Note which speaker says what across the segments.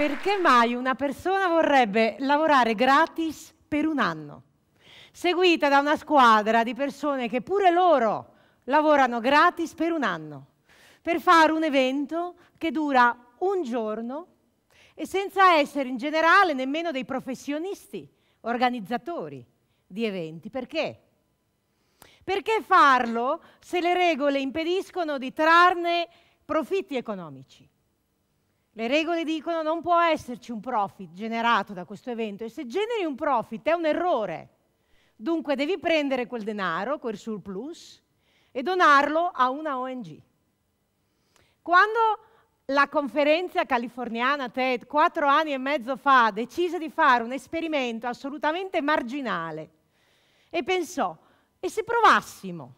Speaker 1: Perché mai una persona vorrebbe lavorare gratis per un anno, seguita da una squadra di persone che pure loro lavorano gratis per un anno, per fare un evento che dura un giorno e senza essere in generale nemmeno dei professionisti, organizzatori di eventi. Perché? Perché farlo se le regole impediscono di trarne profitti economici? Le regole dicono non può esserci un profit generato da questo evento e se generi un profit è un errore. Dunque devi prendere quel denaro, quel surplus, e donarlo a una ONG. Quando la conferenza californiana TED quattro anni e mezzo fa decise di fare un esperimento assolutamente marginale e pensò, e se provassimo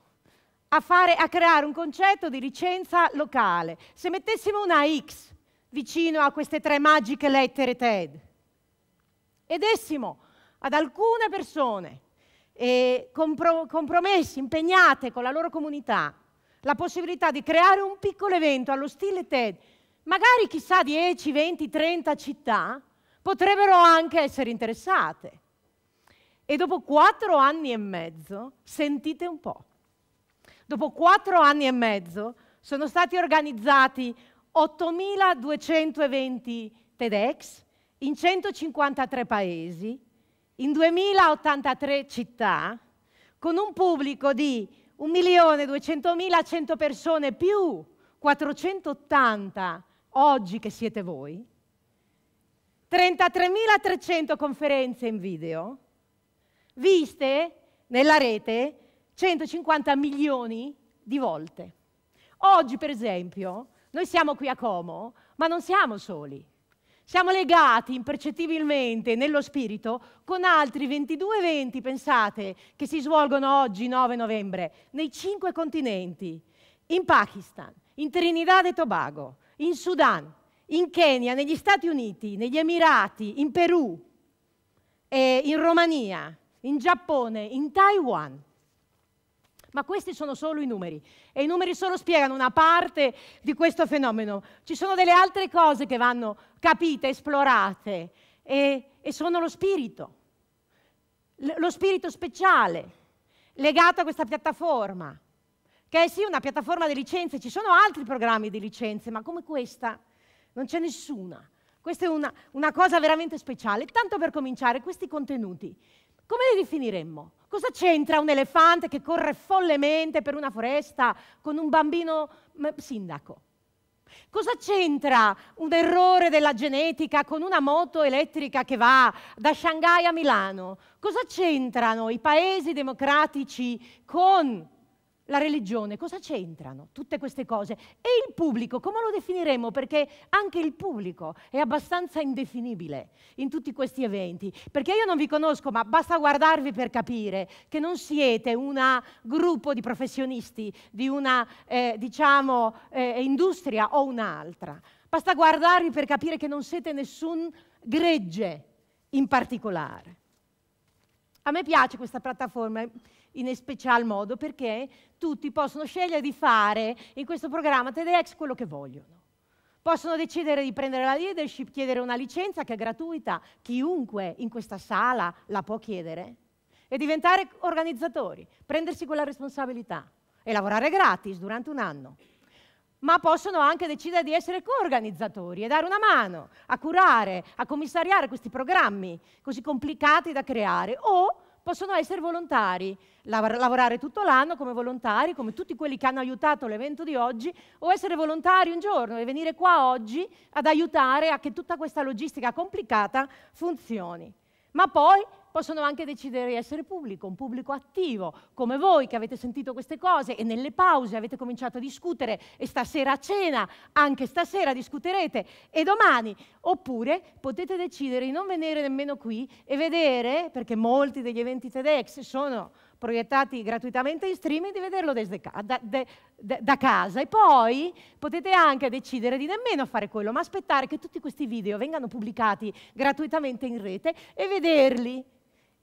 Speaker 1: a, fare, a creare un concetto di licenza locale, se mettessimo una X vicino a queste tre magiche lettere TED. Ed essimo ad alcune persone eh, compro- compromesse, impegnate con la loro comunità, la possibilità di creare un piccolo evento allo stile TED, magari chissà 10, 20, 30 città potrebbero anche essere interessate. E dopo quattro anni e mezzo, sentite un po', dopo quattro anni e mezzo sono stati organizzati 8.220 TEDx in 153 paesi, in 2.083 città, con un pubblico di 1.200.100 persone più 480 oggi che siete voi, 33.300 conferenze in video, viste nella rete 150 milioni di volte. Oggi, per esempio, noi siamo qui a Como, ma non siamo soli. Siamo legati impercettibilmente nello spirito con altri 22 eventi, pensate, che si svolgono oggi, 9 novembre, nei cinque continenti, in Pakistan, in Trinidad e Tobago, in Sudan, in Kenya, negli Stati Uniti, negli Emirati, in Perù, in Romania, in Giappone, in Taiwan. Ma questi sono solo i numeri e i numeri solo spiegano una parte di questo fenomeno. Ci sono delle altre cose che vanno capite, esplorate e, e sono lo spirito, L- lo spirito speciale legato a questa piattaforma, che è sì una piattaforma di licenze, ci sono altri programmi di licenze, ma come questa non c'è nessuna. Questa è una, una cosa veramente speciale. Tanto per cominciare, questi contenuti come le definiremmo? Cosa c'entra un elefante che corre follemente per una foresta con un bambino sindaco? Cosa c'entra un errore della genetica con una moto elettrica che va da Shanghai a Milano? Cosa c'entrano i paesi democratici con la religione, cosa c'entrano tutte queste cose? E il pubblico, come lo definiremo? Perché anche il pubblico è abbastanza indefinibile in tutti questi eventi. Perché io non vi conosco, ma basta guardarvi per capire che non siete un gruppo di professionisti di una, eh, diciamo, eh, industria o un'altra. Basta guardarvi per capire che non siete nessun gregge in particolare. A me piace questa piattaforma in special modo perché tutti possono scegliere di fare in questo programma TEDx quello che vogliono. Possono decidere di prendere la leadership, chiedere una licenza che è gratuita, chiunque in questa sala la può chiedere, e diventare organizzatori, prendersi quella responsabilità e lavorare gratis durante un anno ma possono anche decidere di essere coorganizzatori e dare una mano a curare, a commissariare questi programmi così complicati da creare o possono essere volontari, lav lavorare tutto l'anno come volontari, come tutti quelli che hanno aiutato l'evento di oggi, o essere volontari un giorno e venire qua oggi ad aiutare a che tutta questa logistica complicata funzioni. Ma poi possono anche decidere di essere pubblico, un pubblico attivo, come voi che avete sentito queste cose e nelle pause avete cominciato a discutere e stasera a cena, anche stasera discuterete e domani. Oppure potete decidere di non venire nemmeno qui e vedere, perché molti degli eventi TEDx sono proiettati gratuitamente in streaming, di vederlo ca da, de, de, da, casa. E poi potete anche decidere di nemmeno fare quello, ma aspettare che tutti questi video vengano pubblicati gratuitamente in rete e vederli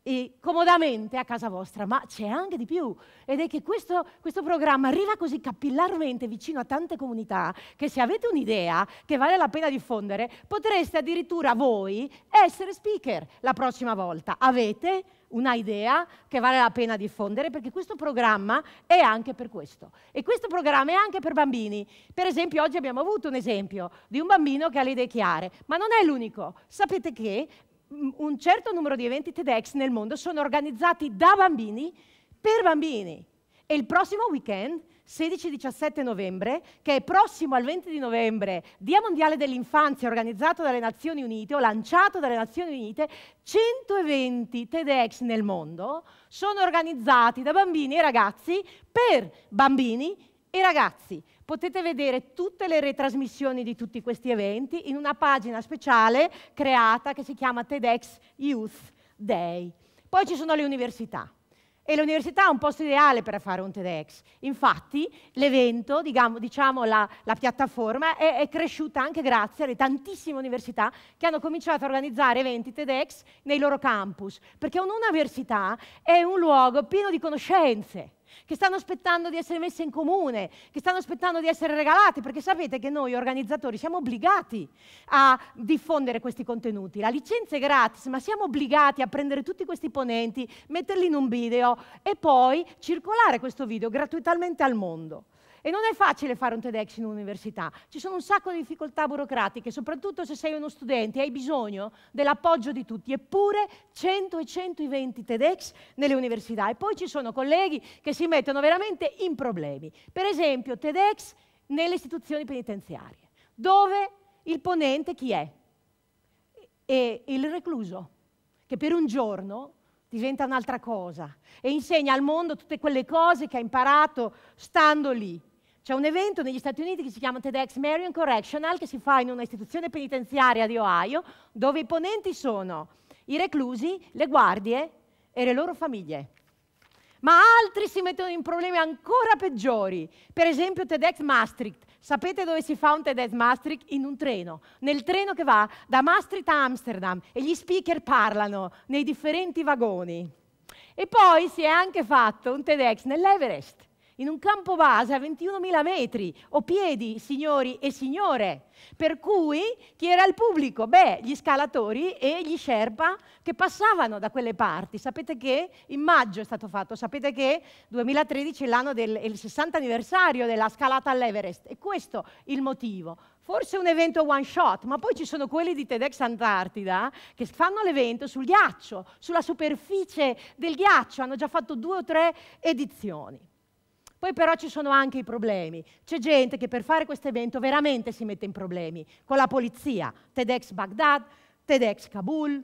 Speaker 1: eh, comodamente a casa vostra, ma c'è anche di più ed è che questo, questo programma arriva così capillarmente vicino a tante comunità che se avete un'idea che vale la pena diffondere potreste addirittura voi essere speaker la prossima volta. Avete un'idea che vale la pena diffondere perché questo programma è anche per questo e questo programma è anche per bambini. Per esempio oggi abbiamo avuto un esempio di un bambino che ha le idee chiare, ma non è l'unico. Sapete che un certo numero di eventi TEDx nel mondo sono organizzati da bambini per bambini. E il prossimo weekend, 16-17 novembre, che è prossimo al 20 di novembre, Dia Mondiale dell'Infanzia organizzato dalle Nazioni Unite o lanciato dalle Nazioni Unite, 100 eventi TEDx nel mondo sono organizzati da bambini e ragazzi per bambini e ragazzi, potete vedere tutte le retrasmissioni di tutti questi eventi in una pagina speciale creata che si chiama TEDx Youth Day. Poi ci sono le università. E l'università è un posto ideale per fare un TEDx. Infatti l'evento, diciamo, la, la piattaforma, è, è, cresciuta anche grazie alle tantissime università che hanno cominciato a organizzare eventi TEDx nei loro campus. Perché un'università è un luogo pieno di conoscenze che stanno aspettando di essere messe in comune, che stanno aspettando di essere regalate, perché sapete che noi organizzatori siamo obbligati a diffondere questi contenuti. La licenza è gratis, ma siamo obbligati a prendere tutti questi ponenti, metterli in un video e poi circolare questo video gratuitamente al mondo. E non è facile fare un TEDx in un'università, ci sono un sacco di difficoltà burocratiche, soprattutto se sei uno studente e hai bisogno dell'appoggio di tutti, eppure 100 e 120 TEDx nelle università. E poi ci sono colleghi che si mettono veramente in problemi. Per esempio TEDx nelle istituzioni penitenziarie, dove il ponente chi è? È il recluso, che per un giorno diventa un'altra cosa e insegna al mondo tutte quelle cose che ha imparato stando lì. C'è un evento negli Stati Uniti che si chiama TEDx Marion Correctional che si fa in una istituzione penitenziaria di Ohio dove i ponenti sono i reclusi, le guardie e le loro famiglie. Ma altri si mettono in problemi ancora peggiori. Per esempio TEDx Maastricht. Sapete dove si fa un TEDx Maastricht? In un treno. Nel treno che va da Maastricht a Amsterdam e gli speaker parlano nei differenti vagoni. E poi si è anche fatto un TEDx nell'Everest in un campo base a 21.000 metri, o piedi, signori e signore. Per cui chi era il pubblico? Beh, gli scalatori e gli Sherpa che passavano da quelle parti. Sapete che in maggio è stato fatto, sapete che 2013 è l'anno del 60 anniversario della scalata all'Everest e questo è il motivo. Forse un evento one shot, ma poi ci sono quelli di TEDx Antartida che fanno l'evento sul ghiaccio, sulla superficie del ghiaccio, hanno già fatto due o tre edizioni. Poi però ci sono anche i problemi. C'è gente che per fare questo evento veramente si mette in problemi con la polizia, TEDx Baghdad, TEDx Kabul.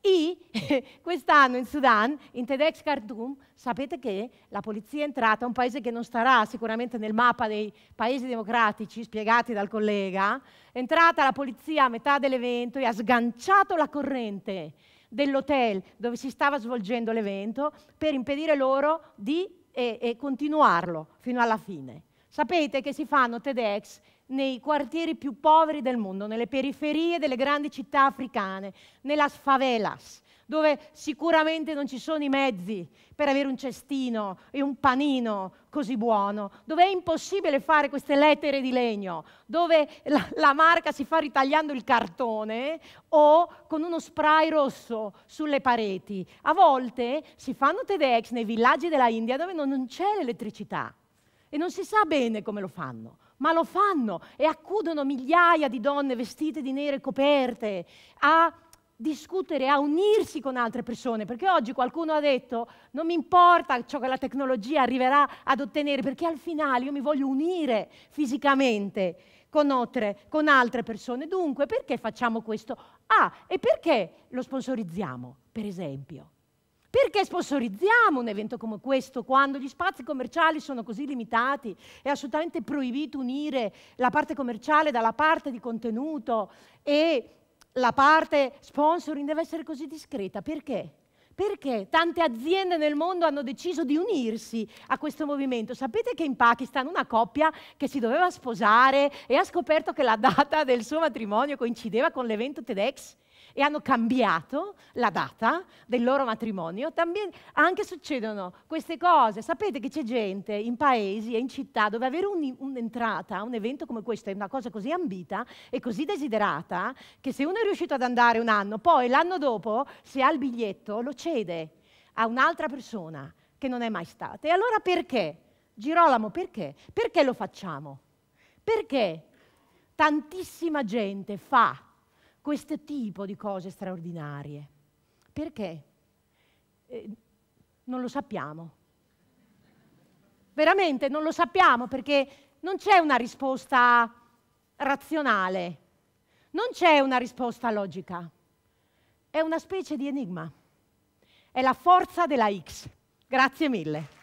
Speaker 1: E quest'anno in Sudan, in TEDx Khartoum, sapete che la polizia è entrata, un paese che non starà sicuramente nel mappa dei paesi democratici spiegati dal collega, è entrata la polizia a metà dell'evento e ha sganciato la corrente dell'hotel dove si stava svolgendo l'evento per impedire loro di e, e continuarlo fino alla fine. Sapete che si fanno TEDx nei quartieri più poveri del mondo, nelle periferie delle grandi città africane, nella favelas, dove sicuramente non ci sono i mezzi per avere un cestino e un panino così buono, dove è impossibile fare queste lettere di legno, dove la, la marca si fa ritagliando il cartone o con uno spray rosso sulle pareti. A volte si fanno TEDx nei villaggi della India dove non, non c'è l'elettricità e non si sa bene come lo fanno ma lo fanno e accudono migliaia di donne vestite di nere coperte a discutere, a unirsi con altre persone, perché oggi qualcuno ha detto non mi importa ciò che la tecnologia arriverà ad ottenere, perché al finale io mi voglio unire fisicamente con altre, con altre persone. Dunque, perché facciamo questo? Ah, e perché lo sponsorizziamo, per esempio? Perché sponsorizziamo un evento come questo quando gli spazi commerciali sono così limitati? È assolutamente proibito unire la parte commerciale dalla parte di contenuto e la parte sponsoring deve essere così discreta. Perché? Perché tante aziende nel mondo hanno deciso di unirsi a questo movimento. Sapete che in Pakistan una coppia che si doveva sposare e ha scoperto che la data del suo matrimonio coincideva con l'evento TEDx? e hanno cambiato la data del loro matrimonio, Tambien, anche succedono queste cose. Sapete che c'è gente in paesi e in città dove avere un'entrata, un evento come questo è una cosa così ambita e così desiderata che se uno è riuscito ad andare un anno, poi l'anno dopo, se ha il biglietto, lo cede a un'altra persona che non è mai stata. E allora perché? Girolamo, perché? Perché lo facciamo? Perché tantissima gente fa questo tipo di cose straordinarie. Perché? Eh, non lo sappiamo. Veramente non lo sappiamo perché non c'è una risposta razionale, non c'è una risposta logica. È una specie di enigma. È la forza della X. Grazie mille.